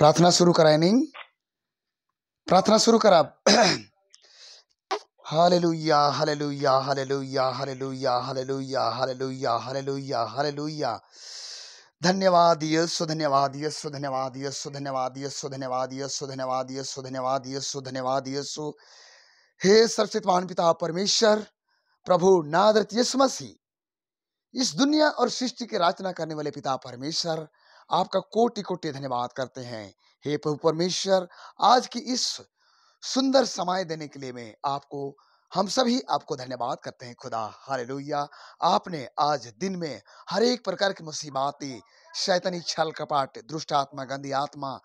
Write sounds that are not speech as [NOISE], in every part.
प्रार्थना शुरू करा नहीं प्रार्थना शुरू करा लु [CLEARS THROAT] या हालेलुया लु या हालेलुया लु या धन्यवाद यस्सु धन्यवाद यस्सु धन्यवाद यस्सु धन्यवाद यस्सु धन्यवाद यस्सु धन्यवाद यस्सु धन्यवाद यस्सु धन्यवाद यस्सु हे सर्वचित महान पिता परमेश्वर प्रभु नादरत यसु मसीह इस दुनिया और सृष्टि की रचना करने वाले पिता परमेश्वर आपका कोटि कोटि धन्यवाद करते हैं हे प्रभु परमेश्वर आज की इस सुंदर समय देने के लिए मैं आपको हम सभी आपको धन्यवाद करते हैं खुदा हरे आपने आज दिन में हर एक प्रकार की मुसीबतें शैतनी छल कपाट दुष्ट आत्मा गंदी आत्मा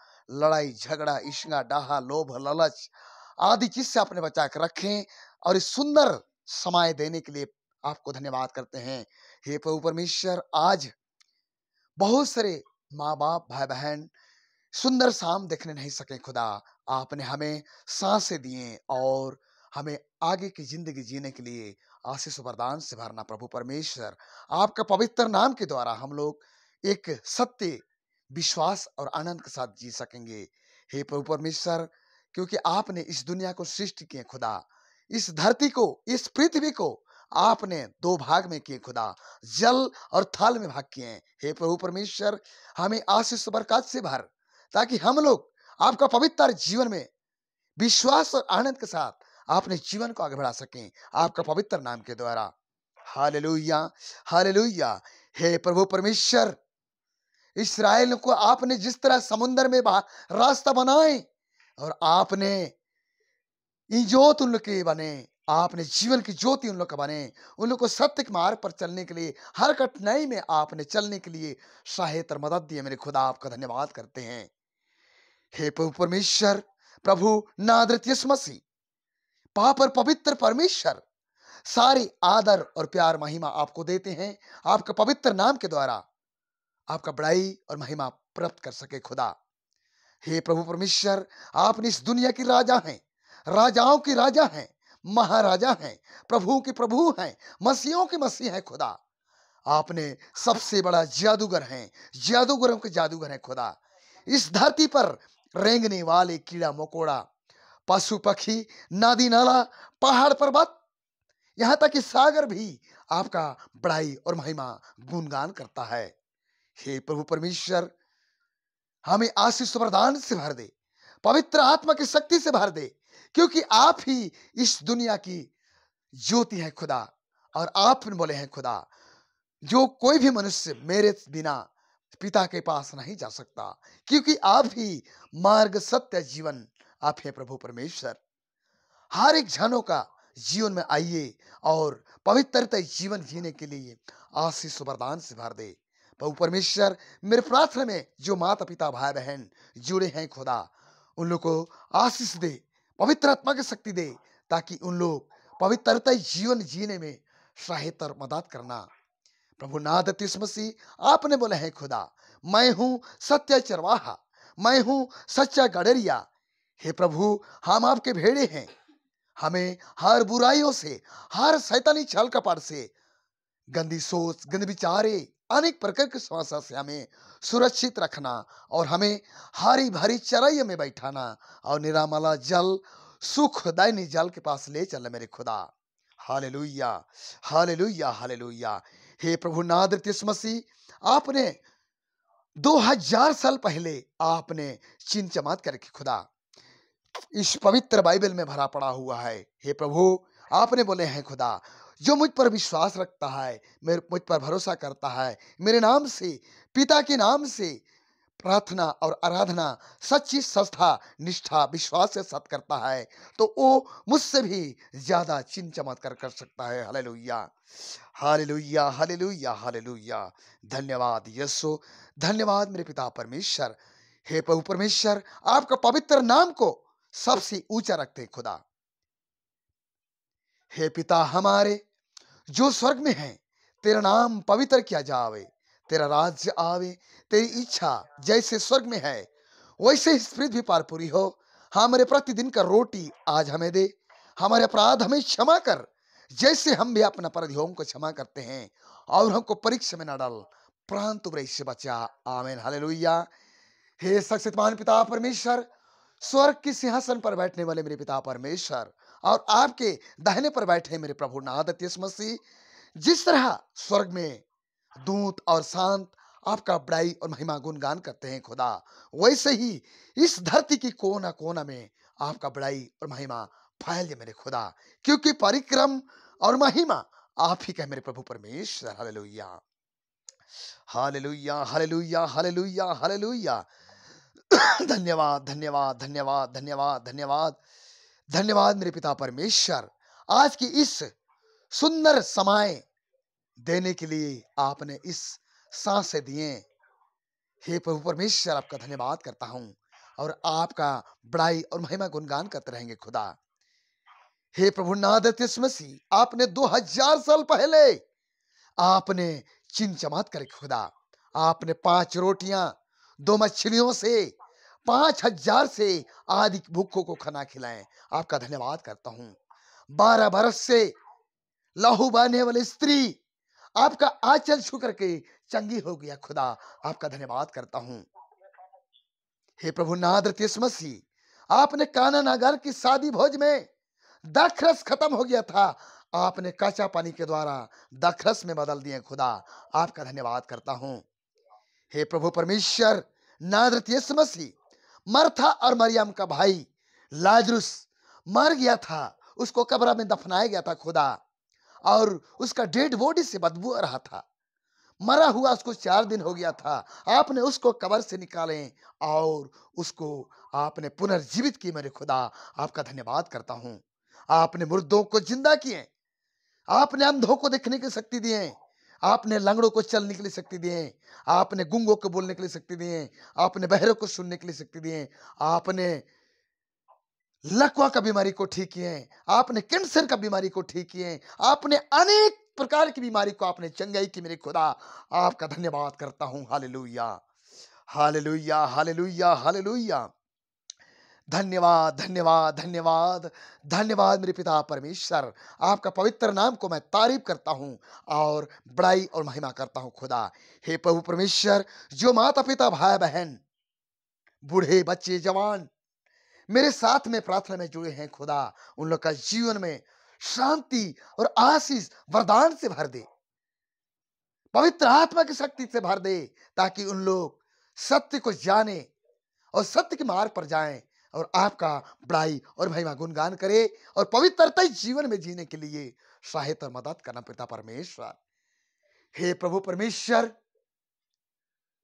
लड़ाई झगड़ा ईश्गा डाहा लोभ ललच आदि चीज से आपने बचा कर रखें और इस सुंदर समय देने के लिए आपको धन्यवाद करते हैं हे प्रभु परमेश्वर आज बहुत सारे माँ बाप भाई बहन सुंदर शाम देखने नहीं सके खुदा आपने हमें सांसें दिए और हमें आगे की जिंदगी जीने के लिए आशीष वरदान से भरना प्रभु परमेश्वर आपका पवित्र नाम के द्वारा हम लोग एक सत्य विश्वास और आनंद के साथ जी सकेंगे हे प्रभु परमेश्वर क्योंकि आपने इस दुनिया को सृष्टि किए खुदा इस धरती को इस पृथ्वी को आपने दो भाग में किए खुदा जल और थाल में भाग किए हे प्रभु परमेश्वर हमें आशीष तो बरकत से भर ताकि हम लोग आपका पवित्र जीवन में विश्वास और आनंद के साथ अपने जीवन को आगे बढ़ा सकें आपका पवित्र नाम के द्वारा हालेलुया हालेलुया हे प्रभु परमेश्वर इसराइल को आपने जिस तरह समुन्द्र में रास्ता बनाए और आपने इजोत उनके बने आपने जीवन की ज्योति उन लोग का बने उन लोग को सत्य के मार्ग पर चलने के लिए हर कठिनाई में आपने चलने के लिए सहायता और मदद दी है मेरे खुदा आपका धन्यवाद करते हैं हे प्रभु परमेश्वर प्रभु नादृत मसी पाप और पवित्र परमेश्वर सारी आदर और प्यार महिमा आपको देते हैं आपका पवित्र नाम के द्वारा आपका बड़ाई और महिमा प्राप्त कर सके खुदा हे प्रभु परमेश्वर आपने इस दुनिया की राजा हैं राजाओं की राजा हैं महाराजा हैं प्रभु के प्रभु हैं मसीहों के मसीह हैं खुदा आपने सबसे बड़ा जादूगर हैं जादूगरों के जादूगर हैं खुदा इस धरती पर रेंगने वाले कीड़ा मकोड़ा पशु पक्षी नादी नाला पहाड़ पर्वत यहाँ तक कि सागर भी आपका बड़ाई और महिमा गुणगान करता है हे प्रभु परमेश्वर हमें आशीष प्रदान से भर दे पवित्र आत्मा की शक्ति से भर दे क्योंकि आप ही इस दुनिया की ज्योति है खुदा और आप बोले हैं खुदा जो कोई भी मनुष्य मेरे बिना पिता के पास नहीं जा सकता क्योंकि आप ही मार्ग सत्य जीवन आप है प्रभु परमेश्वर हर एक जनों का जीवन में आइए और पवित्रता जीवन जीने के लिए आशीष वरदान से भर दे प्रभु परमेश्वर मेरे प्रार्थना में जो माता पिता भाई बहन जुड़े हैं खुदा उन लोग को आशीष दे पवित्र आत्मा की शक्ति दे ताकि उन लोग पवित्रता जीवन जीने में सहायता मदद करना प्रभु नाद तिस्मसी आपने बोला है खुदा मैं हूँ सत्य चरवाहा मैं हूँ सच्चा गडरिया हे प्रभु हम आपके भेड़े हैं हमें हर बुराइयों से हर सैतानी छल कपाट से गंदी सोच गंदे विचारे अनेक प्रकार की समस्या से हमें सुरक्षित रखना और हमें हरी भरी चराइय में बैठाना और निरामला जल सुख दायनी जल के पास ले चलना मेरे खुदा हाले लुइया हाले लुइया हाले लुइया हे प्रभु नादर तिस्मसी आपने 2000 साल पहले आपने चिन चमात करके खुदा इस पवित्र बाइबल में भरा पड़ा हुआ है हे प्रभु आपने बोले हैं खुदा जो मुझ पर विश्वास रखता है मेरे मुझ पर भरोसा करता है मेरे नाम से पिता के नाम से प्रार्थना और आराधना सच्ची संस्था निष्ठा विश्वास से सत करता है तो वो मुझसे भी ज़्यादा चिन चमत्कार कर सकता है हले लोहिया हले लोहिया हले लोहिया हले लोहिया धन्यवाद यशो धन्यवाद मेरे पिता परमेश्वर हे प्रभु परमेश्वर आपका पवित्र नाम को सबसे ऊंचा रखते खुदा हे पिता हमारे जो स्वर्ग में है तेरा नाम पवित्र किया जावे तेरा राज्य आवे तेरी इच्छा जैसे स्वर्ग में है वैसे ही पृथ्वी पार पूरी हो हमारे प्रतिदिन का रोटी आज हमें दे हमारे अपराध हमें क्षमा कर जैसे हम भी अपना अपराधियों को क्षमा करते हैं और हमको परीक्षा में न डाल प्रांत से बचा आमेन हालेलुया हे सक्षित पिता परमेश्वर स्वर्ग के सिंहासन पर बैठने वाले मेरे पिता परमेश्वर और आपके दाहिने पर बैठे मेरे प्रभु नादत मसीह जिस तरह स्वर्ग में दूत और शांत आपका बड़ाई और महिमा गुणगान करते हैं खुदा वैसे ही इस धरती की कोना कोना में आपका बड़ाई और महिमा फैल मेरे खुदा क्योंकि परिक्रम और महिमा आप ही कह मेरे प्रभु परमेश्वर हालेलुया हालेलुया हालेलुया हालेलुया हालेलुया [COUGHS] धन्यवाद धन्यवाद धन्यवाद धन्यवाद धन्यवाद धन्यवाद मेरे पिता परमेश्वर आज की इस सुंदर समय देने के लिए आपने इस सांसें दिए हे प्रभु परमेश्वर आपका धन्यवाद करता हूं और आपका बड़ाई और महिमा गुणगान करते रहेंगे खुदा हे प्रभु नादत आपने 2000 साल पहले आपने चिन चमात कर खुदा आपने पांच रोटियां दो मछलियों से पांच हजार से अधिक भूखों को खाना खिलाएं आपका धन्यवाद करता हूं बारह बरस से लहू बहने वाली स्त्री आपका आंचल छू करके चंगी हो गया खुदा आपका धन्यवाद करता हूं हे प्रभु नादर तिस्मसी आपने काना नागर की शादी भोज में दखरस खत्म हो गया था आपने काचा पानी के द्वारा दखरस में बदल दिए खुदा आपका धन्यवाद करता हूं हे प्रभु परमेश्वर नादर तिस्मसी मरथा और मरियम का भाई लाजरुस मर गया था उसको कब्रा में दफनाया गया था खुदा और उसका डेड बॉडी से बदबू आ रहा था मरा हुआ उसको चार दिन हो गया था आपने उसको कब्र से निकाले और उसको आपने पुनर्जीवित की मेरे खुदा आपका धन्यवाद करता हूं आपने मुर्दों को जिंदा किए आपने अंधों को देखने की शक्ति दिए आपने लंगड़ों को चलने के लिए शक्ति दी है आपने गुंगों को बोलने के लिए शक्ति दी है आपने बहरों को सुनने के लिए शक्ति दिए है आपने लकवा का बीमारी को ठीक किए हैं आपने कैंसर का बीमारी को ठीक किए हैं आपने अनेक प्रकार की बीमारी को आपने चंगाई की मेरे खुदा आपका धन्यवाद करता हूं हाले हालेलुया हाले हालेलुया धन्यवाद धन्यवाद धन्यवाद धन्यवाद मेरे पिता परमेश्वर आपका पवित्र नाम को मैं तारीफ करता हूँ और बड़ाई और महिमा करता हूँ खुदा हे प्रभु परमेश्वर जो माता पिता भाई बहन बूढ़े बच्चे जवान मेरे साथ में प्रार्थना में जुड़े हैं खुदा उन लोग का जीवन में शांति और आशीष वरदान से भर दे पवित्र आत्मा की शक्ति से भर दे ताकि उन लोग सत्य को जाने और सत्य के मार्ग पर जाएं और आपका बड़ाई और महिमा गुणगान करे और पवित्रता जीवन में जीने के लिए सहायता मदद करना पिता परमेश्वर हे प्रभु परमेश्वर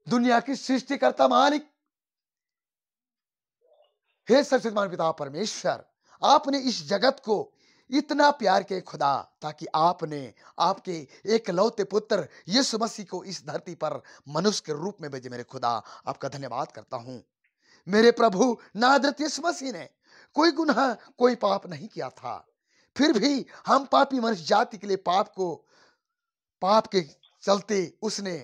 दुनिया की सृष्टिकर्ता मालिक हे सर्वशक्तिमान पिता परमेश्वर आपने इस जगत को इतना प्यार के खुदा ताकि आपने आपके एक लौते पुत्र यीशु मसीह को इस धरती पर मनुष्य के रूप में भेजे मेरे खुदा आपका धन्यवाद करता हूं मेरे प्रभु नादरत मसीह ने कोई गुना कोई पाप नहीं किया था फिर भी हम पापी मनुष्य जाति के लिए पाप को पाप के चलते उसने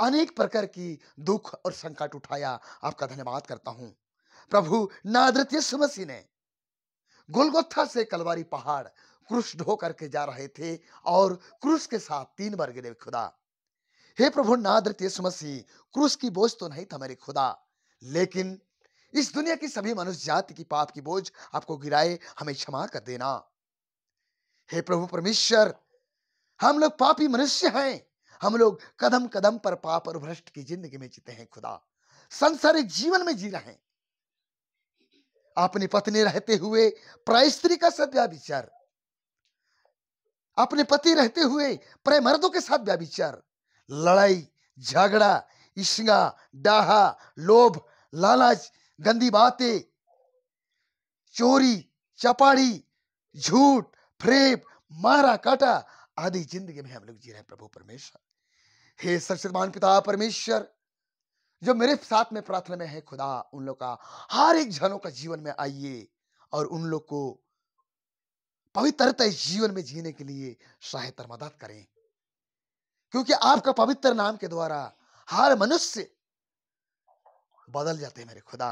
अनेक प्रकार की दुख और संकट उठाया आपका धन्यवाद करता हूं प्रभु नादरत मसीह ने गोलगोथा से कलवारी पहाड़ क्रूस ढो करके जा रहे थे और क्रूस के साथ तीन बार गिरे खुदा हे प्रभु नादरत मसीह क्रूस की बोझ तो नहीं था मेरे खुदा लेकिन इस दुनिया की सभी मनुष्य जाति की पाप की बोझ आपको गिराए हमें क्षमा कर देना हे प्रभु परमेश्वर हम लोग पापी मनुष्य हैं हम लोग कदम कदम पर पाप और भ्रष्ट की जिंदगी में जीते हैं खुदा संसारिक जीवन में जी रहे हैं अपनी पत्नी रहते हुए प्राय स्त्री का साथ व्याचार अपने पति रहते हुए प्राय मर्दों के साथ व्याभिचार लड़ाई झगड़ा ईशा डाहा लोभ लालच गंदी बातें चोरी चपाड़ी झूठ फ्रेप मारा काटा आदि जिंदगी में हम लोग जी रहे प्रभु परमेश्वर हे सर्वशक्तिमान पिता परमेश्वर जो मेरे साथ में प्रार्थना में है खुदा उन लोग का हर एक जनों का जीवन में आइए और उन लोग को पवित्रता जीवन में जीने के लिए सहायता मदद करें क्योंकि आपका पवित्र नाम के द्वारा हर मनुष्य बदल जाते मेरे खुदा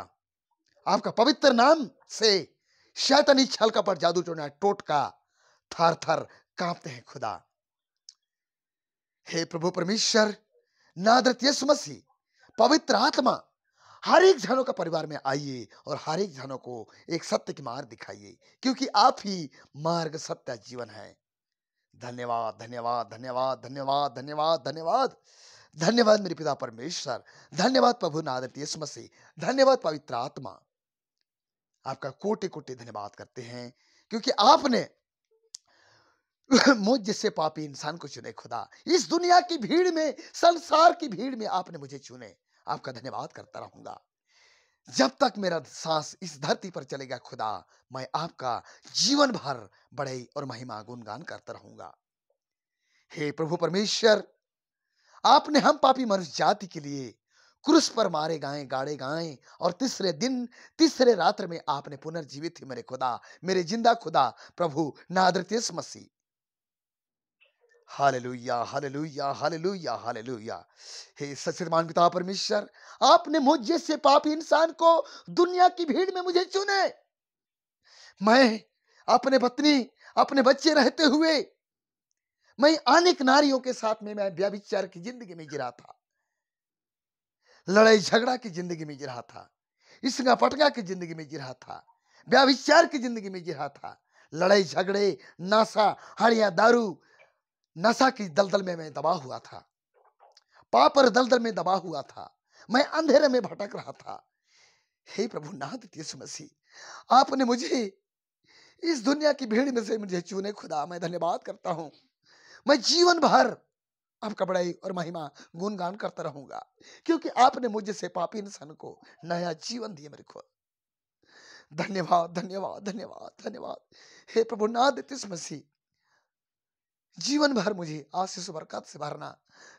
आपका पवित्र नाम से शैतनी छल का पर जादू टोना टोटका थर थर कांपते हैं खुदा हे प्रभु परमेश्वर नादरत यसु पवित्र आत्मा हर एक जनों का परिवार में आइए और हर एक जनों को एक सत्य की मार्ग दिखाइए क्योंकि आप ही मार्ग सत्य जीवन है धन्यवाद धन्यवाद धन्यवाद धन्यवाद धन्यवाद धन्यवाद धन्यवाद मेरे पिता परमेश्वर धन्यवाद प्रभु नादर यीशु मसीह धन्यवाद पवित्र आत्मा आपका कोटि कोटि धन्यवाद करते हैं क्योंकि आपने मुझ जिससे पापी इंसान को चुने खुदा इस दुनिया की भीड़ में संसार की भीड़ में आपने मुझे चुने आपका धन्यवाद करता रहूंगा जब तक मेरा सांस इस धरती पर चलेगा खुदा मैं आपका जीवन भर बड़े और महिमा गुणगान करता रहूंगा हे प्रभु परमेश्वर आपने हम पापी मनुष्य जाति के लिए क्रूस पर मारे गाए गाड़े गाए और तीसरे दिन तीसरे रात्र में आपने पुनर्जीवित थे मेरे खुदा मेरे जिंदा खुदा प्रभु नादृत मसीह हालेलुया हालेलुया हालेलुया हालेलुया हे सचिरमान पिता परमेश्वर आपने मुझ जैसे पापी इंसान को दुनिया की भीड़ में मुझे चुने मैं अपने पत्नी अपने बच्चे रहते हुए मैं अनेक नारियों के साथ में मैं व्याभिचार की जिंदगी में गिरा था लड़ाई झगड़ा की जिंदगी में गिरा था इसका पटका की जिंदगी में गिरा था व्याभिचार की जिंदगी में गिरा था लड़ाई झगड़े नशा हड़िया दारू नशा की दलदल में मैं दबा हुआ था पापर दलदल में दबा हुआ था मैं अंधेरे में भटक रहा था हे प्रभु नाथ तीस मसीह आपने मुझे इस दुनिया की भीड़ में से मुझे चुने खुदा मैं धन्यवाद करता हूँ मैं जीवन भर आपका बड़ाई और महिमा गुणगान करता रहूंगा क्योंकि आपने मुझे से पापी इंसान को नया जीवन दिया मेरे को धन्यवाद धन्यवाद धन्यवाद धन्यवाद हे प्रभु ना मसीह जीवन भर मुझे आशीष बरकत से भरना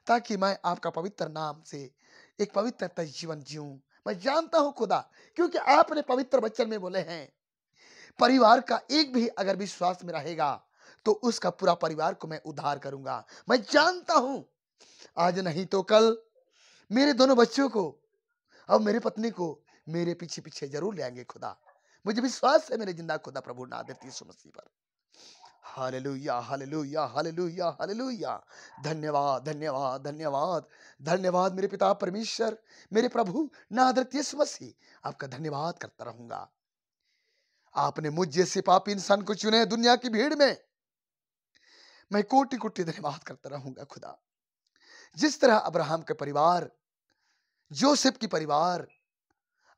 ताकि मैं आपका पवित्र नाम से एक पवित्रता जीवन जीऊं मैं जानता हूं खुदा क्योंकि आपने पवित्र बच्चन में बोले हैं परिवार का एक भी अगर विश्वास में रहेगा तो उसका पूरा परिवार को मैं उद्धार करूंगा मैं जानता हूं आज नहीं तो कल मेरे दोनों बच्चों को और मेरी पत्नी को मेरे पीछे पीछे जरूर ले आएंगे खुदा मुझे विश्वास है मेरे जिंदा खुदा प्रभु नादरती मसीह पर हालेलुया हालेलुया हालेलुया हालेलुया धन्यवाद धन्यवाद धन्यवाद धन्यवाद मेरे पिता परमेश्वर मेरे प्रभु नादरत यीशु मसीह आपका धन्यवाद करता रहूंगा आपने मुझ जैसे पापी इंसान को चुने दुनिया की भीड़ में मैं कोटि कोटि धन्यवाद करता रहूंगा खुदा जिस तरह अब्राहम के परिवार जोसेफ की परिवार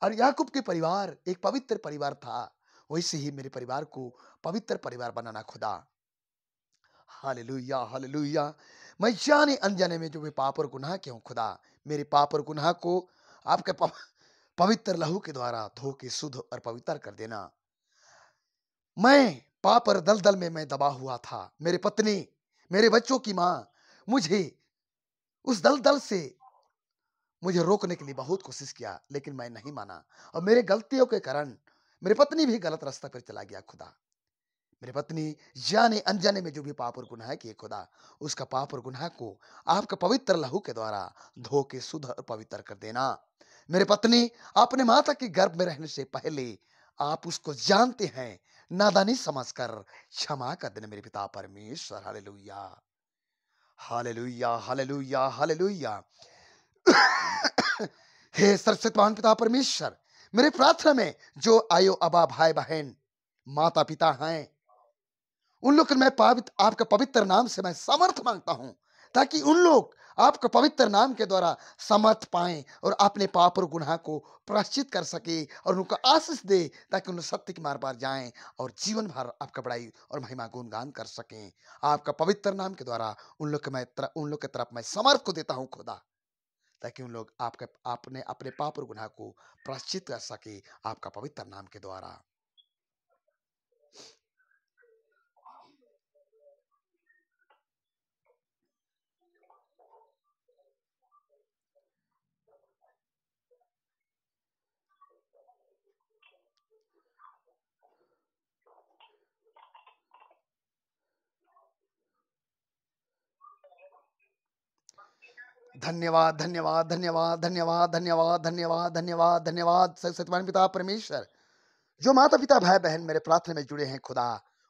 और याकूब के परिवार एक पवित्र परिवार था वैसे ही मेरे परिवार को पवित्र परिवार बनाना खुदा हालेलुया हालेलुया मैं जाने अनजाने में जो भी पाप और गुनाह के हूँ खुदा मेरे पाप और गुनाह को आपके पवित्र लहू के द्वारा धो के शुद्ध और पवित्र कर देना मैं पाप और दलदल में मैं दबा हुआ था मेरे पत्नी मेरे बच्चों की माँ मुझे उस दलदल से मुझे रोकने के लिए बहुत कोशिश किया लेकिन मैं नहीं माना और मेरे गलतियों के कारण मेरी पत्नी भी गलत रास्ता पर चला गया खुदा मेरी पत्नी जाने अनजाने में जो भी पाप और गुनाह किए खुदा उसका पाप और गुनाह को आपका पवित्र लहू के द्वारा धो के शुद्ध और पवित्र कर देना मेरी पत्नी अपने माता के गर्भ में रहने से पहले आप उसको जानते हैं नादानी समझकर क्षमा कर देने मेरे पिता परमेश्वर हाले लुया हाले लुया हाले लुया हाले लुया हे सर्वशक्तिमान पिता परमेश्वर मेरे प्रार्थना में जो आयो अबा भाई बहन माता पिता हैं उन लोग मैं पावित आपका पवित्र नाम से मैं समर्थ मांगता हूं ताकि उन लोग आपके पवित्र नाम के द्वारा समर्थ पाए और अपने पाप और गुनाह को प्राश्चित कर सके और उनको आशीष दे ताकि उन्हें सत्य के मार पार जाएं और जीवन भर आपका बड़ाई और महिमा गुणगान कर सकें आपका पवित्र नाम के द्वारा उन लोग के मैं उन लोग के तरफ मैं समर्थ को देता हूँ खुदा ताकि उन लोग आपके आपने अपने पाप और गुनाह को प्राश्चित कर सके आपका पवित्र नाम के द्वारा धन्यवाद धन्यवाद धन्यवाद धन्यवाद धन्यवाद धन्यवाद धन्यवाद धन्यवाद सत्यवान पिता परमेश्वर जो माता पिता भाई बहन मेरे प्रार्थना में जुड़े हैं खुदा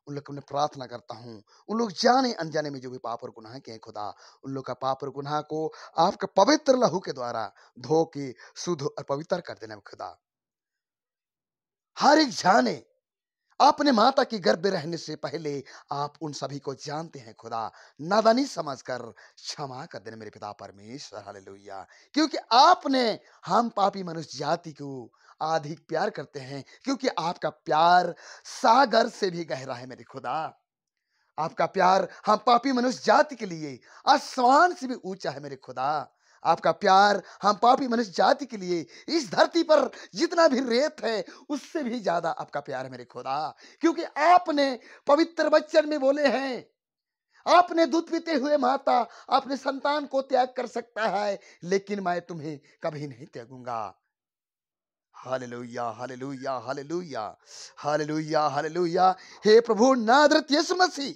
उन लोग को मैं प्रार्थना करता हूँ उन लोग जाने अनजाने में जो भी पाप और गुनाह के हैं खुदा उन लोग का पाप और गुनाह को आपके पवित्र लहू के द्वारा धो के शुद्ध और पवित्र कर देना खुदा हर एक जाने अपने माता के गर्भ रहने से पहले आप उन सभी को जानते हैं खुदा नादानी समझकर क्षमा कर देने मेरे पिता परमेश्वर हालेलुया क्योंकि आपने हम पापी मनुष्य जाति को अधिक प्यार करते हैं क्योंकि आपका प्यार सागर से भी गहरा है मेरे खुदा आपका प्यार हम पापी मनुष्य जाति के लिए आसमान से भी ऊंचा है मेरे खुदा आपका प्यार हम पापी मनुष्य जाति के लिए इस धरती पर जितना भी रेत है उससे भी ज्यादा आपका प्यार मेरे खुदा क्योंकि आपने पवित्र वचन में बोले हैं आपने दूध पीते हुए माता अपने संतान को त्याग कर सकता है लेकिन मैं तुम्हें कभी नहीं त्यागूंगा हालेलुया हालेलुया हालेलुया हालेलुया हालेलुया हे प्रभु नादृत यीशु मसीह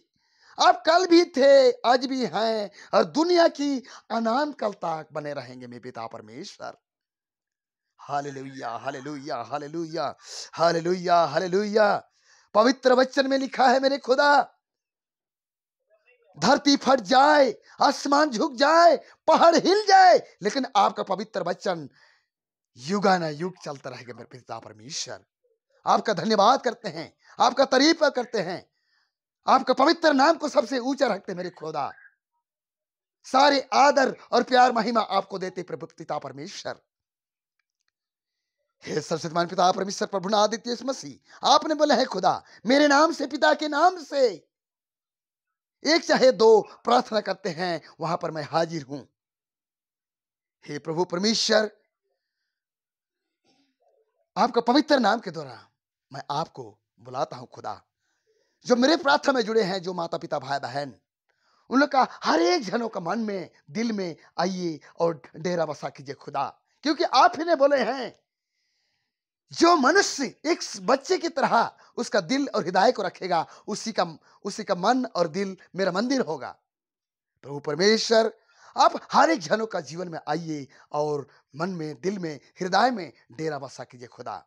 आप कल भी थे आज भी हैं और दुनिया की अनान कल तक बने रहेंगे मेरे पिता परमेश्वर हाल हालेलुया हालेलुया हालेलुया हालेलुया पवित्र वचन में लिखा है मेरे खुदा धरती फट जाए आसमान झुक जाए पहाड़ हिल जाए लेकिन आपका पवित्र वचन युगाना युग चलता रहेगा मेरे पिता परमेश्वर आपका धन्यवाद करते हैं आपका तारीफ करते हैं आपका पवित्र नाम को सबसे ऊंचा रखते मेरे खुदा सारे आदर और प्यार महिमा आपको देते प्रभु पिता परमेश्वर हे सरस्वतीमान पिता परमेश्वर प्रभु आदित्य मसीह आपने बोला है खुदा मेरे नाम से पिता के नाम से एक चाहे दो प्रार्थना करते हैं वहां पर मैं हाजिर हूं हे प्रभु परमेश्वर आपका पवित्र नाम के द्वारा मैं आपको बुलाता हूं खुदा जो मेरे प्रार्थना में जुड़े हैं जो माता पिता भाई बहन उन लोग का हर एक जनों का मन में दिल में आइए और डेरा बसा कीजिए खुदा क्योंकि आप ही ने बोले हैं जो मनुष्य एक बच्चे की तरह उसका दिल और हृदय को रखेगा उसी का उसी का मन और दिल मेरा मंदिर होगा प्रभु परमेश्वर आप हर एक जनों का जीवन में आइए और मन में दिल में हृदय में डेरा बसा कीजिए खुदा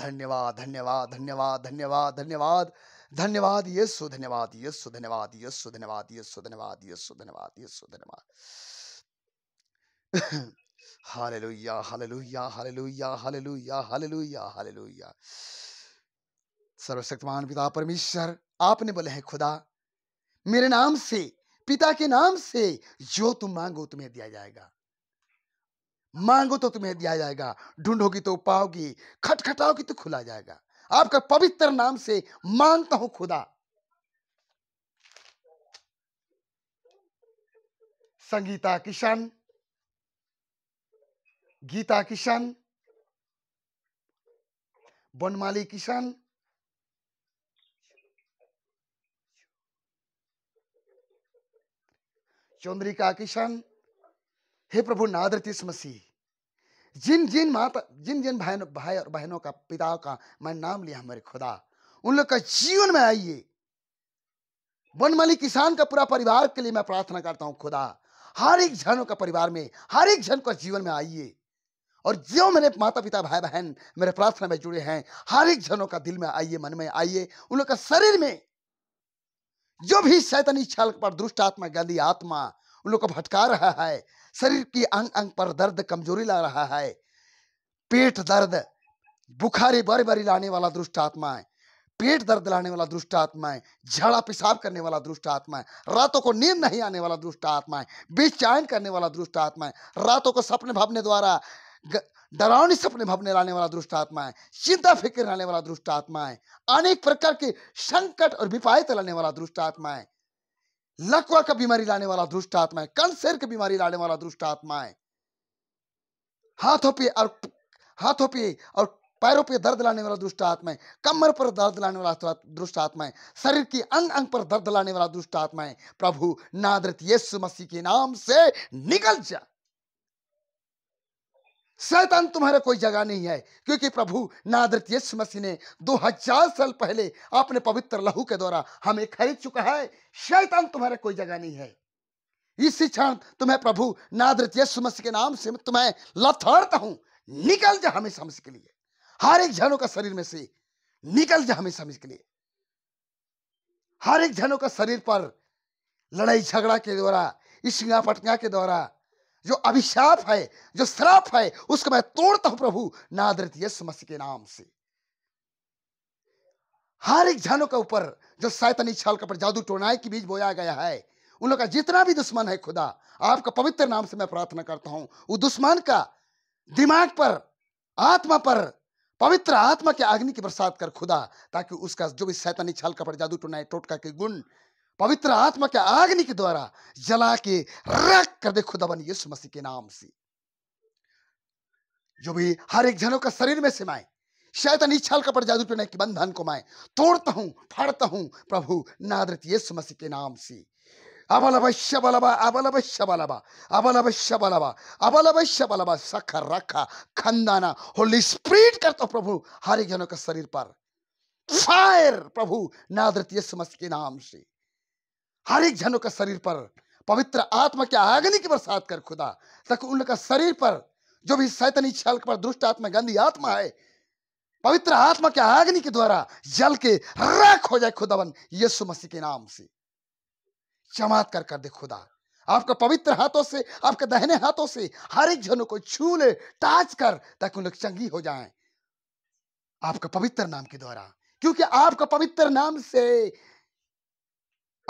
धन्यवाद धन्यवाद धन्यवाद धन्यवाद धन्यवाद धन्यवाद यीशु धन्यवाद यीशु धन्यवाद यीशु धन्यवाद यीशु धन्यवाद यीशु धन्यवाद यीशु धन्यवाद हालेलुया हालेलुया हालेलुया हालेलुया हालेलुया हालेलुया सर्वशक्तिमान पिता परमेश्वर आपने बोले हैं खुदा मेरे नाम से पिता के नाम से जो तुम मांगो तुम्हें दिया जाएगा मांगो तो तुम्हें दिया जाएगा ढूंढोगी तो पाओगी खटखटाओगी तो खुला जाएगा आपका पवित्र नाम से मांगता हूं खुदा संगीता किशन गीता किशन बनमाली किशन चंद्रिका किशन हे प्रभु नादरती मसीह जिन जिन माता जिन जिन भाई भाई और बहनों का पिता का मैं नाम लिया हमारे खुदा उन लोग का जीवन में आइए बनमली किसान का पूरा परिवार के लिए मैं प्रार्थना करता हूँ खुदा हर एक जनों का परिवार में हर एक जन का जीवन में आइए और जो मेरे माता पिता भाई बहन मेरे प्रार्थना में जुड़े हैं हर एक जनों का दिल में आइए मन में आइए उन लोग का शरीर में जो भी शैतनी छल पर दुष्ट आत्मा गंदी आत्मा उन लोग को भटका रहा है शरीर की अंग अंग पर दर्द कमजोरी ला रहा है पेट दर्द बुखारी बारी बारी लाने वाला दुष्ट आत्मा है पेट दर्द लाने वाला दुष्ट आत्मा है झड़ा पेशाब करने वाला दुष्ट आत्मा है रातों को नींद नहीं आने वाला दुष्ट आत्मा है बेचैन करने वाला दुष्ट आत्मा है रातों को सपने भावने द्वारा डरावनी सपने भावने लाने वाला दुष्ट आत्मा है चिंता फिक्र लाने वाला दुष्ट आत्मा है अनेक प्रकार के संकट और विपायत लाने वाला दुष्ट आत्मा है लकवा का बीमारी लाने वाला दुष्ट आत्मा है कंसर की बीमारी लाने वाला दुष्ट आत्मा है हाथों पे और हाथों पे और पैरों पे दर्द लाने वाला दुष्ट आत्मा है कमर पर दर्द लाने वाला दुष्ट आत्मा है शरीर की अंग अंग पर दर्द लाने वाला दुष्ट आत्मा है प्रभु नादृत यीशु मसीह के नाम से निकल जा शैतान तुम्हारा कोई जगह नहीं है क्योंकि प्रभु नादृत यीशु मसीह ने हजार साल पहले अपने पवित्र लहू के द्वारा हमें खरीद चुका है शैतान तुम्हारा कोई जगह नहीं है इसी क्षण तुम्हें प्रभु नादृत यीशु मसीह के नाम से तुम्हें लथड़ता हूं निकल जा हमें समझ के लिए हर एक जनों का शरीर में से निकल जा हमें समझ के लिए हर एक झनों का शरीर पर लड़ाई झगड़ा के द्वारा इश्गा पटका के द्वारा जो अभिशाप है जो श्राप है उसको मैं तोड़ता हूं प्रभु नादृत यीशु मसीह के नाम से हर एक झनों के ऊपर जो सैतनी छाल के ऊपर जादू टोनाई की बीज बोया गया है उन लोग का जितना भी दुश्मन है खुदा आपका पवित्र नाम से मैं प्रार्थना करता हूं वो दुश्मन का दिमाग पर आत्मा पर पवित्र आत्मा के अग्नि की बरसात कर खुदा ताकि उसका जो भी सैतनी छाल का पर जादू टोनाई टोटका के गुण पवित्र आत्मा के आग्नि के द्वारा जला के रख कर दे खुदावन यीशु मसीह के नाम से जो भी हर एक जनों का शरीर में सिमाए शैतान इच्छाल का जादू टोने के बंधन को मैं तोड़ता हूं फाड़ता हूं प्रभु नादृत यीशु मसीह के नाम से अबलबा बलबा अबल अवश्य बलबा अबल अवश्य बलबा सखा रखा खंदाना होली स्प्रीट करता प्रभु हर एक जनों का शरीर पर फायर प्रभु नादृत यीशु मसीह के नाम से हर एक जनों का शरीर पर पवित्र आत्मा के आगने की बरसात कर खुदा ताकि उनका शरीर पर जो भी सैतनी छल पर दुष्ट आत्मा गंदी आत्मा है पवित्र आत्मा के आग्नि के द्वारा जल के राख हो जाए खुदावन यीशु मसीह के नाम से चमत्कार कर दे खुदा आपका पवित्र हाथों से आपके दहने हाथों से हर एक जनों को छू ले टाच कर ताकि उन लोग चंगी हो जाएं आपका पवित्र नाम के द्वारा क्योंकि आपका पवित्र नाम से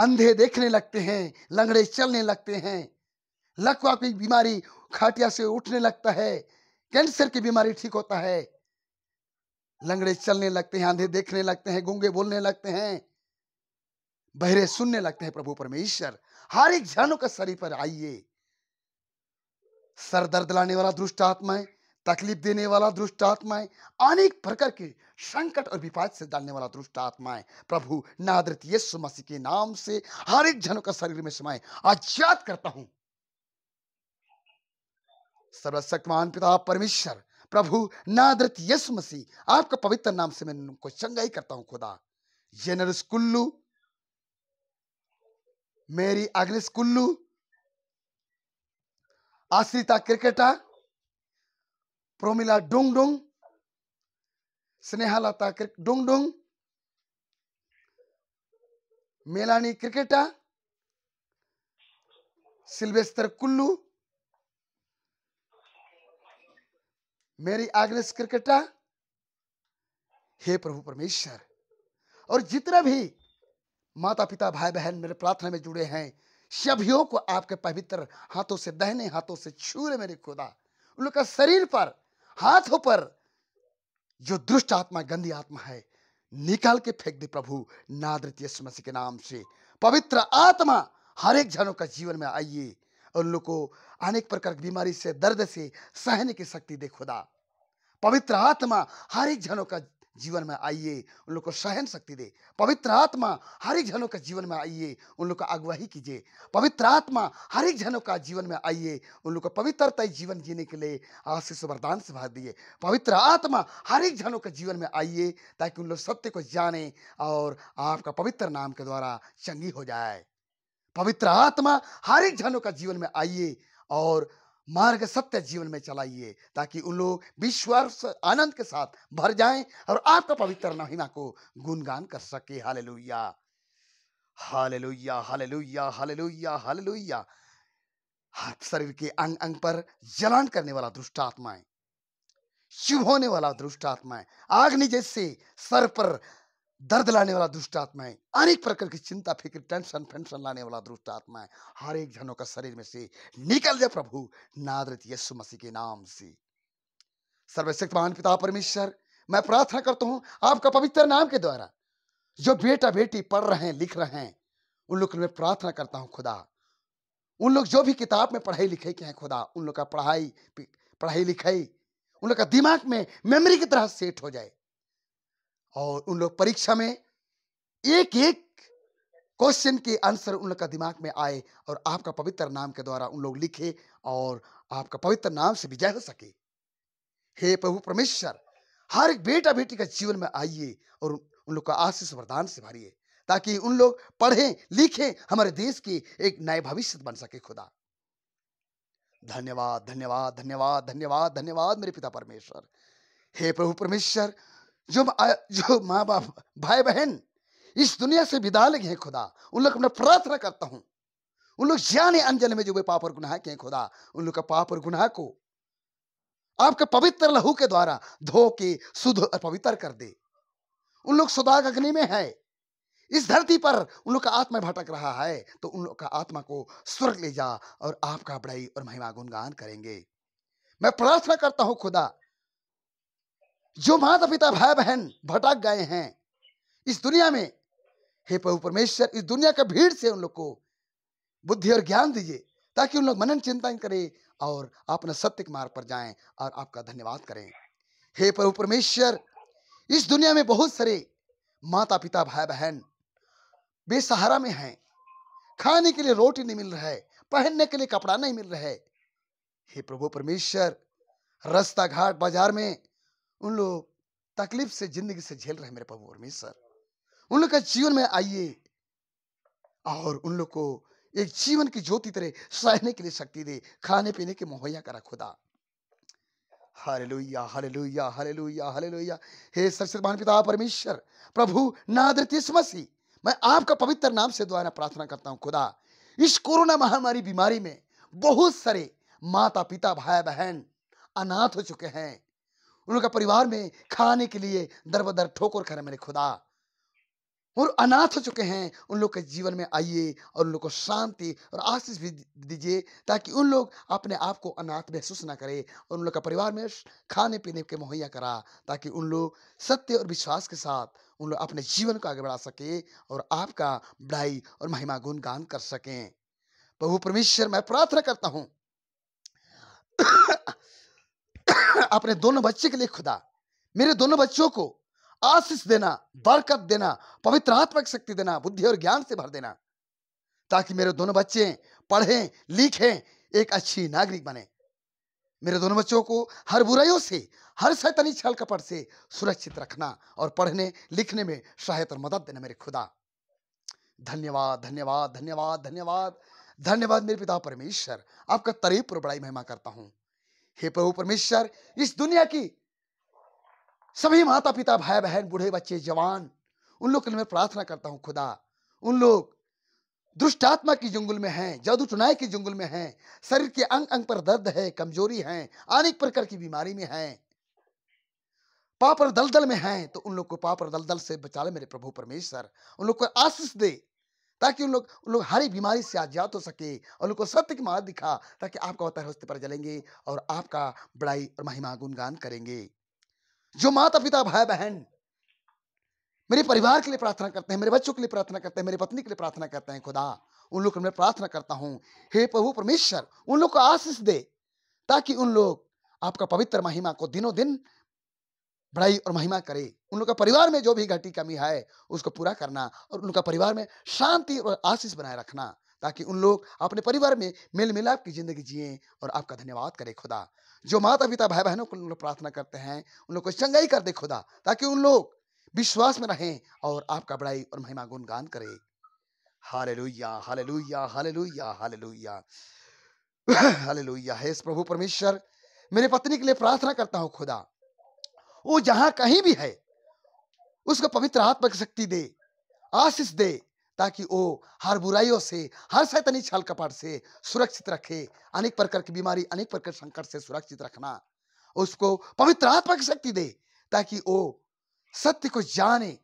अंधे देखने लगते हैं लंगड़े चलने लगते हैं लकवा की बीमारी खाटिया से उठने लगता है कैंसर की बीमारी ठीक होता है लंगड़े चलने लगते हैं अंधे देखने लगते हैं गूंगे बोलने लगते हैं बहरे सुनने लगते हैं प्रभु परमेश्वर हर एक जानों का शरीर पर आइए सर दर्द लाने वाला दुष्ट आत्माएं तकलीफ देने वाला दुष्ट आत्माएं अनेक प्रकार के संकट और विपद से डालने वाला दुष्ट आत्माएं प्रभु नादृत यीशु मसीह के नाम से हर एक जनों का शरीर में समाये आजाद करता हूं सर्वशक्तिमान पिता परमेश्वर प्रभु नादृत यीशु मसीह आपका पवित्र नाम से मैं उनको चंगाई करता हूं खुदा Generous Kullu Mary Agnes Kullu Ashrita Kerketta Promila Dungdung Snehlata Dungdung Melanie Kerketta Sylvester Kullu Mary Agnes क्रिकेटा हे प्रभु परमेश्वर और जितने भी माता पिता भाई बहन मेरे प्रार्थना में जुड़े हैं सभियों को आपके पवित्र हाथों से दहने हाथों से छूरे मेरे खुदा उन लोग का शरीर पर हाथों पर जो दुष्ट आत्मा गंदी आत्मा है निकाल के फेंक दे प्रभु नादृत मसीह के नाम से पवित्र आत्मा हर एक जनों का जीवन में आइए उन लोग को अनेक प्रकार की बीमारी से दर्द से सहने की शक्ति दे खुदा पवित्र आत्मा हर एक जनों का जीवन में आइए उन लोग को सहन शक्ति दे पवित्र आत्मा हर एक जनों का जीवन में आइए उन लोग का अगुवाही कीजिए पवित्र आत्मा हर एक जनों का जीवन में आइए उन लोग को पवित्रता जीवन जीने के लिए आशीष वरदान से भर दिए पवित्र आत्मा हर एक जनों के जीवन में आइए ताकि उन लोग सत्य को जाने और आपका पवित्र नाम के द्वारा चंगी हो जाए पवित्र आत्मा हर एक जनों का जीवन में आइए और मार्ग सत्य जीवन में चलाइए ताकि उन लोग विश्वास आनंद के साथ भर जाएं और आपका पवित्र महिमा को गुणगान कर सके हाले लुया हाले लुया हाले लुया हाले लुया हाले लुया शरीर के अंग अंग पर जलान करने वाला दुष्ट आत्माएं शुभ होने वाला दुष्ट आत्माएं आग्नि जैसे सर पर दर्द लाने वाला दुष्ट आत्मा है अनेक प्रकार की चिंता फिक्र टेंशन फेंशन लाने वाला दुष्ट आत्मा है हर एक जनों का शरीर में से निकल जाए प्रभु नादृत यीशु मसीह के नाम से सर्वशक्त महान पिता परमेश्वर मैं प्रार्थना करता हूँ आपका पवित्र नाम के द्वारा जो बेटा बेटी पढ़ रहे हैं लिख रहे हैं उन लोग मैं प्रार्थना करता हूँ खुदा उन लोग जो भी किताब में पढ़ाई लिखे के हैं खुदा उन लोग का पढ़ाई पढ़ाई लिखाई उन लोग का दिमाग में मेमोरी की तरह सेट हो जाए और उन लोग परीक्षा में एक एक क्वेश्चन के आंसर उन लोग का दिमाग में आए और आपका पवित्र नाम के द्वारा उन लोग लिखे और आपका पवित्र नाम से विजय हो सके हे प्रभु परमेश्वर हर एक बेटा बेटी का जीवन में आइए और उन लोग का आशीष वरदान से भरिए ताकि उन लोग पढ़ें लिखें हमारे देश के एक नए भविष्य बन सके खुदा धन्यवाद धन्यवाद धन्यवाद धन्यवाद धन्यवाद मेरे पिता परमेश्वर हे प्रभु परमेश्वर जो जो [LAUGHS] माँ बाप भाई बहन इस दुनिया से विदा लगे हैं खुदा उन लोग मैं प्रार्थना करता हूँ उन लोग जाने अनजाने में जो वे पाप और गुनाह हैं खुदा उन लोग का पाप और गुनाह को आपके पवित्र लहू के द्वारा धो के शुद्ध और पवित्र कर दे उन लोग सुदाग अग्नि में है इस धरती पर उन लोग का आत्मा भटक रहा है तो उन लोग का आत्मा को स्वर्ग ले जा और आपका बड़ाई और महिमा गुणगान करेंगे मैं प्रार्थना करता हूं खुदा जो माता पिता भाई बहन भटक गए हैं इस दुनिया में हे प्रभु परमेश्वर इस दुनिया के भीड़ से उन लोग को बुद्धि और ज्ञान दीजिए ताकि उन लोग मनन चिंतन करें और अपने सत्य के मार्ग पर जाएं और आपका धन्यवाद करें हे प्रभु परमेश्वर इस दुनिया में बहुत सारे माता पिता भाई बहन बेसहारा में हैं खाने के लिए रोटी नहीं मिल रहा है पहनने के लिए कपड़ा नहीं मिल रहा है हे प्रभु परमेश्वर रास्ता घाट बाजार में उन लोग तकलीफ से जिंदगी से झेल रहे मेरे प्रभु परमेश्वर उन लोग का जीवन में आइए और उन लोग को एक जीवन की ज्योति तरह सहने के लिए शक्ति दे खाने पीने के मुहैया करा खुदा हरे लोहिया हरे लोहिया हरे लोहिया हरे लोहिया हे सरसमान पिता परमेश्वर प्रभु नादृत मसीह मैं आपका पवित्र नाम से द्वारा प्रार्थना करता हूं खुदा इस कोरोना महामारी बीमारी में बहुत सारे माता पिता भाई बहन अनाथ हो चुके हैं उन का परिवार में खाने के लिए दर बदर ठोकर खा रहे मेरे खुदा और अनाथ हो चुके हैं उन लोग के जीवन में आइए और उन लोग को शांति और आशीष भी दीजिए ताकि उन लोग अपने आप को अनाथ महसूस ना करें और उन लोग का परिवार में खाने पीने के मुहैया करा ताकि उन लोग सत्य और विश्वास के साथ उन लोग अपने जीवन को आगे बढ़ा सकें और आपका बढ़ाई और महिमा गुणगान कर सकें प्रभु परमेश्वर मैं प्रार्थना करता हूँ मैं अपने दोनों बच्चे के लिए खुदा मेरे दोनों बच्चों को आशीष देना बरकत देना पवित्र आत्मक शक्ति देना बुद्धि और ज्ञान से भर देना ताकि मेरे दोनों बच्चे पढ़ें लिखें एक अच्छी नागरिक बने मेरे दोनों बच्चों को हर बुराइयों से हर शैतनी छल कपट से सुरक्षित रखना और पढ़ने लिखने में सहायता और मदद देना मेरे खुदा धन्यवाद धन्यवाद धन्यवाद धन्यवाद धन्यवाद मेरे पिता परमेश्वर आपका तरीफ पर बड़ाई महिमा करता हूँ हे प्रभु परमेश्वर इस दुनिया की सभी माता पिता भाई बहन बूढ़े बच्चे जवान उन लोग के लिए मैं प्रार्थना करता हूं खुदा उन लोग दुष्ट आत्मा की जंगल में हैं जादू चुनाई के जंगल में हैं शरीर के अंग अंग पर दर्द है कमजोरी है अनेक प्रकार की बीमारी में हैं पाप और दलदल में हैं तो उन लोग को पाप और दलदल से बचा ले मेरे प्रभु परमेश्वर उन लोग को आशीष दे ताकि उन लोग उन लोग हरी बीमारी से आजाद हो सके और उनको सत्य की मार्ग दिखा ताकि आपका अवतार हस्ते पर जलेंगे और आपका बड़ाई और महिमा गुणगान करेंगे जो माता पिता भाई बहन मेरे परिवार के लिए प्रार्थना करते हैं मेरे बच्चों के लिए प्रार्थना करते हैं मेरी पत्नी के लिए प्रार्थना करते हैं खुदा उन लोग मैं प्रार्थना करता हूँ हे प्रभु परमेश्वर उन लोग को आशीष दे ताकि उन लोग आपका पवित्र महिमा को दिनों दिन बड़ाई और महिमा करे उन लोग का परिवार में जो भी घटी कमी है उसको पूरा करना और उनका परिवार में शांति और आशीष बनाए रखना ताकि उन लोग अपने परिवार में मेल मिलाप की जिंदगी जिए और आपका धन्यवाद करे खुदा जो माता पिता भाई बहनों को लोग प्रार्थना करते हैं उन लोग को चंगाई कर दे खुदा ताकि उन लोग विश्वास में रहें और आपका बड़ाई और महिमा गुणगान करे हाले लुया हाले लुया हाले लुया हाले लुया हाले लुया हे प्रभु परमेश्वर मेरे पत्नी के लिए प्रार्थना करता हूँ खुदा वो जहां कहीं भी है उसको पवित्र आत्मा की शक्ति दे आशीष दे ताकि वो हर बुराइयों से हर सैतनी छल कपाट से सुरक्षित रखे अनेक प्रकार की बीमारी अनेक प्रकार संकट से सुरक्षित रखना उसको पवित्र आत्मा की शक्ति दे ताकि वो सत्य को जाने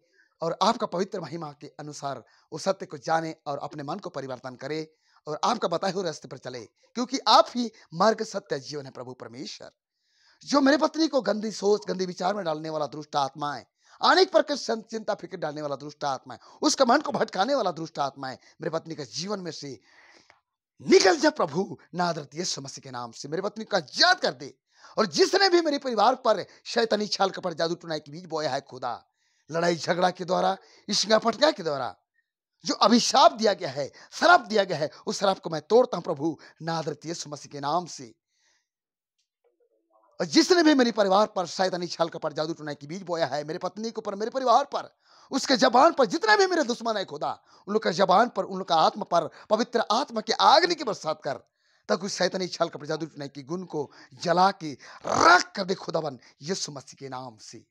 और आपका पवित्र महिमा के अनुसार वो सत्य को जाने और अपने मन को परिवर्तन करे और आपका बताए हुए रास्ते पर चले क्योंकि आप ही मार्ग सत्य जीवन है प्रभु परमेश्वर जो मेरे पत्नी को गंदी सोच गंदी विचार में डालने वाला दुष्ट आत्मा है अनेक प्रकार चिंता फिक्र डालने वाला दुष्ट आत्मा है उसका मन को भटकाने वाला दुष्ट आत्मा है मेरे पत्नी के जीवन में से निकल जा प्रभु नादरत यीशु समस्या के नाम से मेरी पत्नी का याद कर दे और जिसने भी मेरे परिवार पर शैतनी छाल कपट जादू टुनाई के बीज बोया है खुदा लड़ाई झगड़ा के द्वारा इश्गा फटका के द्वारा जो अभिशाप दिया गया है शराब दिया गया है उस शराब को मैं तोड़ता हूं प्रभु नादरती है मसीह के नाम से और जिसने भी मेरे परिवार पर शैतानी छल पर जादू टुनाई की बीज बोया है मेरे पत्नी के ऊपर मेरे परिवार पर उसके जबान पर जितने भी मेरे दुश्मन है खुदा उन लोग का जबान पर उन लोग का आत्म पर पवित्र आत्मा की आग्नि की बरसात कर तक उस शैतानी छल कपट जादू टुनाई की गुण को जला के रख कर दे खुदावन यीशु मसीह के नाम से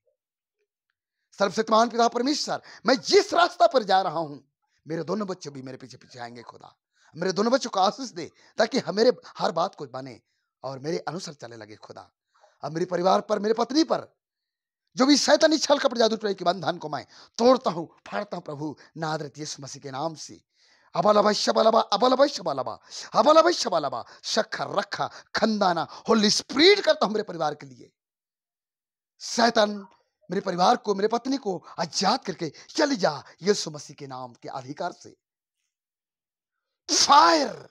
सर्वशक्तिमान पिता परमेश्वर मैं जिस रास्ता पर जा रहा हूं मेरे दोनों बच्चे भी मेरे पीछे पीछे आएंगे खुदा मेरे दोनों बच्चों को आशीष दे ताकि हमारे हर बात को बने और मेरे अनुसार चले लगे खुदा और मेरे परिवार पर मेरे पत्नी पर जो भी शैतनी छल कपट जादू टोई के बंधन को मैं तोड़ता हूँ फाड़ता हूँ प्रभु नादरत यीशु मसीह के नाम से अबल अवश्य बलबा अबल अवश्य बलबा अबल अवश्य बलबा शखर रखा खंदाना होली स्प्रीड करता हूं मेरे परिवार के लिए सैतन मेरे परिवार को मेरे पत्नी को आजाद करके चल जा यीशु मसीह के नाम के अधिकार से फायर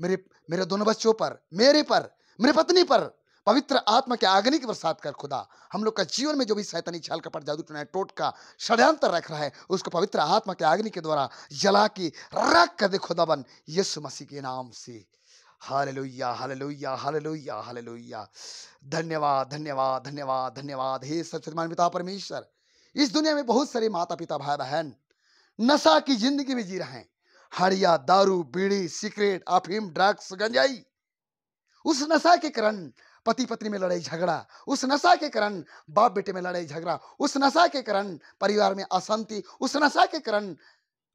मेरे मेरे दोनों बच्चों पर मेरे पर मेरे पत्नी पर पवित्र आत्मा के आग्नि की बरसात कर खुदा हम लोग का जीवन में जो भी सैतनी छाल कपट जादू टोना टोट का षड्यंत्र रख रहा है उसको पवित्र आत्मा के आग्नि के द्वारा जला की रख कर दे खुदा बन यीशु मसीह के नाम से हालेलुया हालेलुया हालेलुया हालेलुया धन्यवाद धन्यवाद धन्यवाद धन्यवाद हे सचिमान पिता परमेश्वर इस दुनिया में बहुत सारे माता पिता भाई बहन नशा की जिंदगी में जी रहे हैं हड़िया दारू बीड़ी सिगरेट अफीम ड्रग्स गंजाई उस नशा के कारण पति पत्नी में लड़ाई झगड़ा उस नशा के कारण बाप बेटे में लड़ाई झगड़ा उस नशा के कारण परिवार में अशांति उस नशा के कारण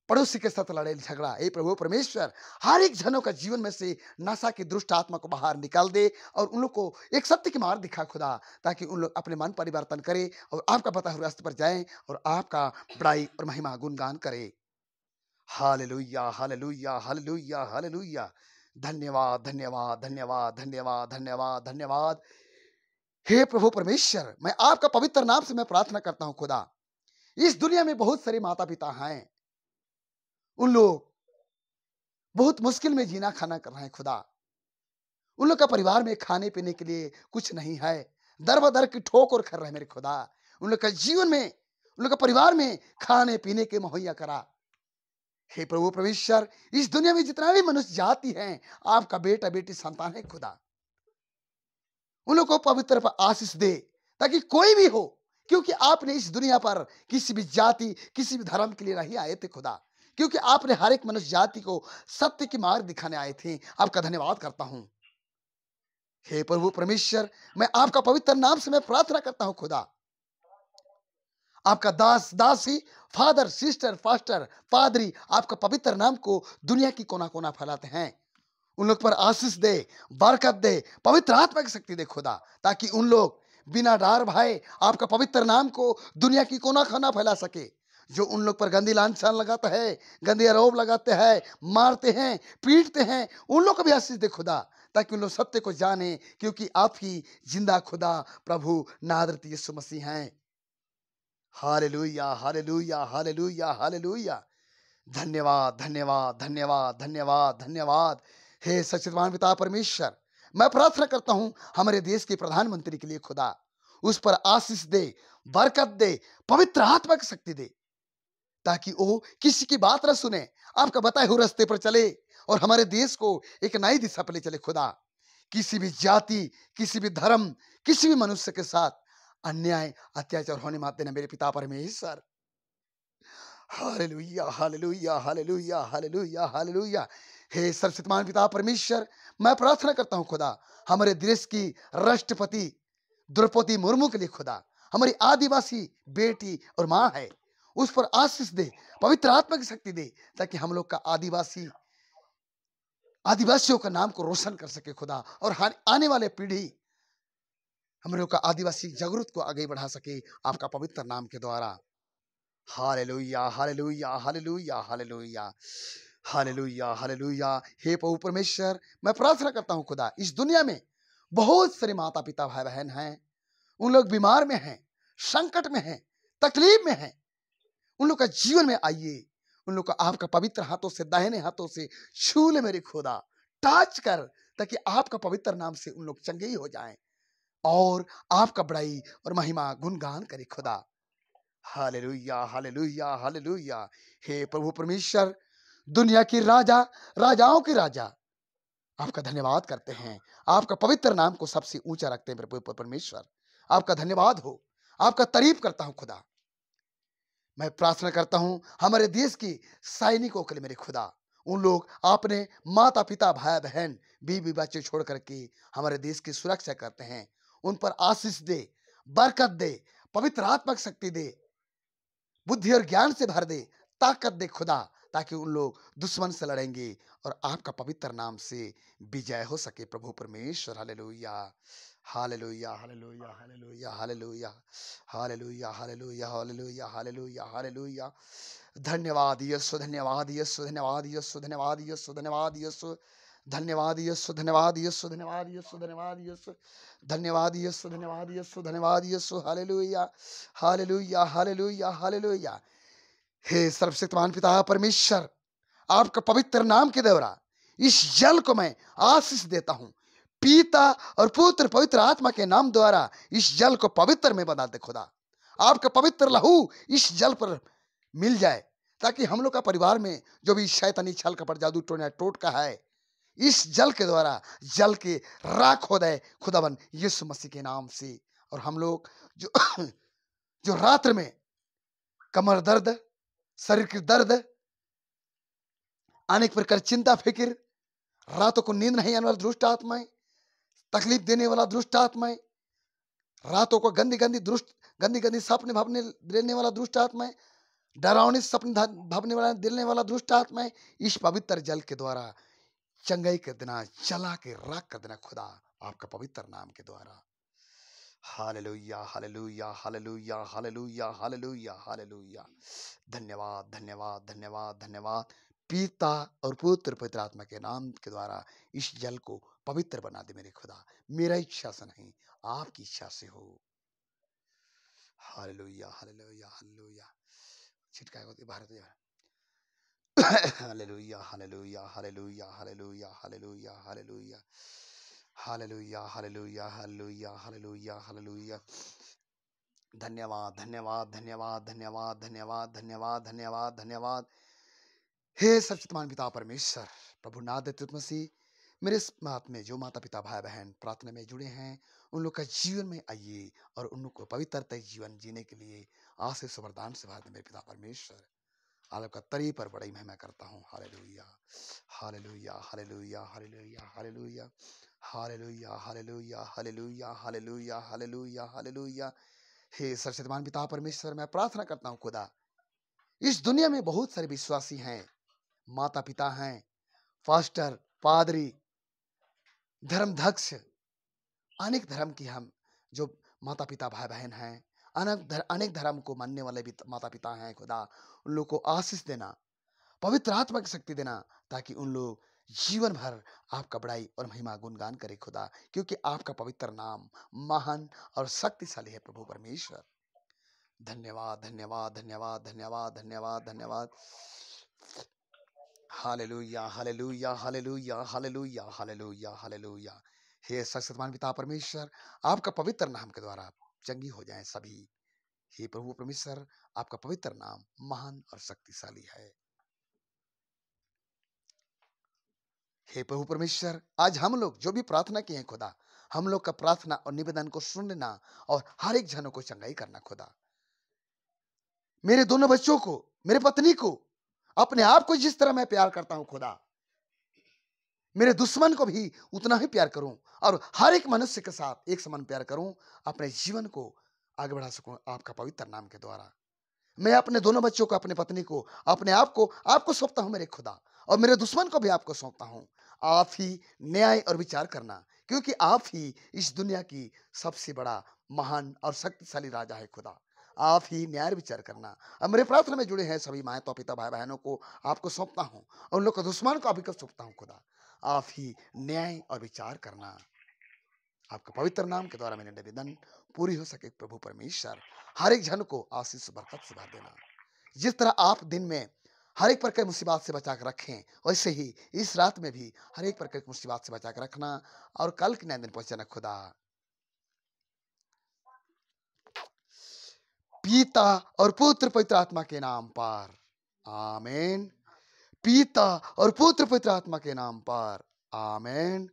पड़ोसी के साथ लड़ाई झगड़ा हे प्रभु परमेश्वर हर एक जनों का जीवन में से नशा की दुष्ट आत्मा को बाहर निकाल दे और उन लोग को एक सत्य की मार दिखा खुदा ताकि उन लोग अपने मन परिवर्तन करें और आपका पता हुए रास्ते पर जाएं और आपका बड़ाई और महिमा गुणगान करें हालेलुया हालेलुया हालेलुया हालेलुया धन्यवाद धन्यवाद धन्यवाद धन्यवाद धन्यवाद धन्यवाद हे प्रभु परमेश्वर मैं आपका पवित्र नाम से मैं प्रार्थना करता हूं खुदा इस दुनिया में बहुत सारे माता पिता हैं उन लोग बहुत मुश्किल में जीना खाना कर रहे हैं खुदा उन लोग का परिवार में खाने पीने के लिए कुछ नहीं है दर बदर की ठोक और कर रहे मेरे खुदा उन लोग का जीवन में उन लोग का परिवार में खाने पीने के मुहैया करा हे प्रभु परमेश्वर इस दुनिया में जितना भी मनुष्य जाति हैं आपका बेटा बेटी संतान है खुदा उन लोग को पवित्र पर आशीष दे ताकि कोई भी हो क्योंकि आपने इस दुनिया पर किसी भी जाति किसी भी धर्म के लिए नहीं आए थे खुदा क्योंकि आपने हर एक मनुष्य जाति को सत्य की मार्ग दिखाने आए थे आपका धन्यवाद करता हूं हे प्रभु परमेश्वर मैं आपका पवित्र नाम से मैं प्रार्थना करता हूं खुदा आपका दास दासी फादर सिस्टर फास्टर पादरी आपका पवित्र नाम को दुनिया की कोना कोना फैलाते हैं उन लोग पर आशीष दे बरकत दे पवित्र आत्मा की शक्ति दे खुदा ताकि उन लोग बिना डार भाई आपका पवित्र नाम को दुनिया की कोना खाना फैला सके जो उन लोग पर गंदी लांछन लगाता है गंदे आरोप लगाते हैं मारते हैं पीटते हैं उन लोग को भी आशीष दे खुदा ताकि उन लोग सत्य को जाने क्योंकि आप ही जिंदा खुदा प्रभु नादरत यीशु मसीह हैं हालेलुया हालेलुया हालेलुया हालेलुया धन्यवाद धन्यवाद धन्यवाद धन्यवाद धन्यवाद हे सचिवान पिता परमेश्वर मैं प्रार्थना करता हूँ हमारे देश के प्रधानमंत्री के लिए खुदा उस पर आशीष दे बरकत दे पवित्र आत्मा की शक्ति दे ताकि वो किसी की बात न सुने आपका बताए हुए रास्ते पर चले और हमारे देश को एक नई दिशा पर ले चले खुदा किसी भी जाति किसी भी धर्म किसी भी मनुष्य के साथ अन्याय अत्याचार होने मात्र देना मेरे पिता परमेश्वर हे सर्वशक्तिमान पिता परमेश्वर मैं प्रार्थना करता हूँ खुदा हमारे देश की राष्ट्रपति द्रौपदी मुर्मू के लिए खुदा हमारी आदिवासी बेटी और माँ है उस पर आशीष दे पवित्र आत्मा की शक्ति दे ताकि हम लोग का आदिवासी आदिवासियों का नाम को रोशन कर सके खुदा और आने वाले पीढ़ी हम लोग का आदिवासी जागरूक को आगे बढ़ा सके आपका पवित्र नाम के द्वारा हाल लोइया हाल लोइया हाल लोइया हाल लोहिया हाल लोहिया हाले लोइया हे पऊ परमेश्वर मैं प्रार्थना करता हूँ खुदा इस दुनिया में बहुत सारे माता पिता भाई बहन हैं उन लोग बीमार में हैं संकट में हैं तकलीफ में हैं उन लोग का जीवन में आइए उन लोग का आपका पवित्र हाथों से दाहिने हाथों से छू ले मेरे खुदा टाच कर ताकि आपका पवित्र नाम से उन लोग चंगे ही हो जाएं और आपका बड़ाई और महिमा गुणगान करे खुदा हाले लुया हाले लुया हाले लुया हे प्रभु परमेश्वर दुनिया की राजा राजाओं के राजा आपका धन्यवाद करते हैं आपका पवित्र नाम को सबसे ऊंचा रखते हैं प्रभु परमेश्वर आपका धन्यवाद हो आपका तारीफ करता हूं खुदा मैं प्रार्थना करता हूं हमारे देश की सैनिकों के लिए मेरे खुदा उन लोग आपने माता पिता भाई बहन बीवी बच्चे छोड़ करके हमारे देश की सुरक्षा करते हैं उन पर आशीष दे बरकत दे पवित्र आत्मक शक्ति दे बुद्धि और ज्ञान से भर दे ताकत दे खुदा ताकि उन लोग दुश्मन से लड़ेंगे और आपका पवित्र नाम से विजय हो सके प्रभु परमेश्वर हाले लोहिया हाले लोहिया हाले लोहिया हाले लोहिया हाले लोहिया हाले लोहिया हाले लोहिया हाले लोहिया हाले लोहिया हाले लोहिया धन्यवाद यशो धन्यवाद यशो धन्यवाद यशो धन्यवाद यशो धन्यवाद यशो धन्यवाद यस्व धन्यवाद यस्व धन्यवाद यस्व धन्यवाद यस्व धन्यवाद यस्व धन्यवाद यस्व धन्यवाद यस्व हालेलुया हालेलुया हालेलुया हालेलुया हे सर्वशक्तिमान पिता परमेश्वर आपका पवित्र नाम के द्वारा इस जल को मैं आशीष देता हूँ पिता और पुत्र पवित्र आत्मा के नाम द्वारा इस जल को पवित्र में बना दे खुदा आपका पवित्र लहू इस जल पर मिल जाए ताकि हम लोग का परिवार में जो भी शैतानी छल कपट जादू टोना टोटका है इस जल के द्वारा जल के राख हो जाए खुदाबन यीशु मसीह के नाम से और हम लोग जो [COUGHS] जो रात्र में कमर दर्द शरीर की दर्द अनेक प्रकार चिंता फिक्र रातों को नींद नहीं आने वाला दुष्ट आत्माएं तकलीफ देने वाला दुष्ट आत्माएं रातों को गंदी गंदी दुष्ट गंदी गंदी सपने भावने देने वाला दुष्ट आत्माएं डरावनी सपने भावने वाला दिलने वाला दुष्ट आत्माएं इस पवित्र जल के द्वारा चंगाई कर देना चला के राख कर देना खुदा आपका पवित्र नाम के द्वारा हालेलुया हालेलुया हालेलुया हालेलुया हालेलुया हालेलुया धन्यवाद धन्यवाद धन्यवाद धन्यवाद पिता और पुत्र पवित्र आत्मा के नाम के द्वारा इस जल को पवित्र बना दे मेरे खुदा मेरा इच्छा से नहीं आपकी इच्छा से हो हालेलुया हालेलुया हालेलुया छिटका Bharat [COUGHS] hallelujah, hallelujah, hallelujah, hallelujah, hallelujah, hallelujah. Hallelujah, hallelujah, hallelujah, hallelujah, hallelujah. धन्यवाद धन्यवाद धन्यवाद धन्यवाद धन्यवाद धन्यवाद धन्यवाद धन्यवाद हे सचमान पिता परमेश्वर प्रभु नादित्य मसीह मेरे इस बात में जो माता पिता भाई बहन प्रार्थना में जुड़े हैं उन लोग का जीवन में आइए और उन लोग को पवित्रता जीवन जीने के लिए आशीष वरदान से भारत मेरे पिता परमेश्वर आपका तरी पर बड़ी महिमा करता हूँ हरे लोहिया हरे लोहिया हरे लोहिया हरे लोहिया हरे लोहिया हरे लोहिया हरे लोहिया हरे लोहिया हरे लोहिया हरे लोहिया हरे लोहिया हे सरस्वतमान पिता परमेश्वर मैं प्रार्थना करता हूँ खुदा इस दुनिया में बहुत सारे विश्वासी हैं माता पिता हैं फास्टर पादरी धर्मध्यक्ष अनेक धर्म की हम जो माता पिता भाई बहन हैं अनेक धर्म को मानने वाले भी माता पिता हैं खुदा उन लोग को आशीष देना पवित्र आत्मा की शक्ति देना ताकि उन लोग जीवन भर आपका बड़ाई और महिमा गुणगान करे खुदा क्योंकि आपका पवित्र नाम महान और शक्तिशाली है प्रभु परमेश्वर धन्यवाद धन्यवाद धन्यवाद धन्यवाद धन्यवाद धन्यवाद हालेलुया हालेलुया हालेलुया हालेलुया हालेलुया हालेलुया हे सत्यमान पिता परमेश्वर आपका पवित्र नाम के द्वारा चंगी हो जाए सभी हे प्रभु परमेश्वर आपका पवित्र नाम महान और शक्तिशाली है हे प्रभु परमेश्वर आज हम लोग जो भी प्रार्थना किए हैं खुदा हम लोग का प्रार्थना और निवेदन को सुन लेना और हर एक जनों को चंगाई करना खुदा मेरे दोनों बच्चों को मेरे पत्नी को अपने आप को जिस तरह मैं प्यार करता हूं खुदा मेरे दुश्मन को भी उतना ही प्यार करूं और हर एक मनुष्य के साथ एक समान प्यार करूं अपने जीवन को आगे बढ़ा सकूं आपका पवित्र नाम के द्वारा मैं अपने दोनों बच्चों को अपने पत्नी को अपने आप को आपको सौंपता हूं मेरे खुदा और मेरे दुश्मन को भी आपको सौंपता हूं आप ही न्याय और विचार करना क्योंकि आप ही इस दुनिया की सबसे बड़ा महान और शक्तिशाली राजा है खुदा आप ही न्याय विचार करना और मेरे प्रार्थना में जुड़े हैं सभी माए तो पिता भाई बहनों को आपको सौंपता हूँ उन लोग को दुश्मन को अभी कब सौंपता हूँ खुदा आप ही न्याय और विचार करना आपके पवित्र नाम के द्वारा मैंने निवेदन पूरी हो सके प्रभु परमेश्वर हर एक जन को आशीष बरकत से भर देना जिस तरह आप दिन में हर एक प्रकार की मुसीबत से बचा कर रखें वैसे ही इस रात में भी हर एक प्रकार की मुसीबत से बचा कर रखना और कल के नए दिन पहुंच खुदा पिता और पुत्र पवित्र आत्मा के नाम पर आमेन पिता और पुत्र पवित्र आत्मा के नाम पर आमेन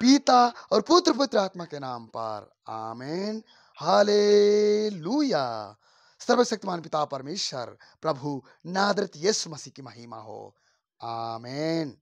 पिता और पुत्र पुत्र आत्मा के नाम पर आमेन हाले लूया सर्वशक्तिमान पिता परमेश्वर प्रभु नादरत यीशु मसीह की महिमा हो आमेन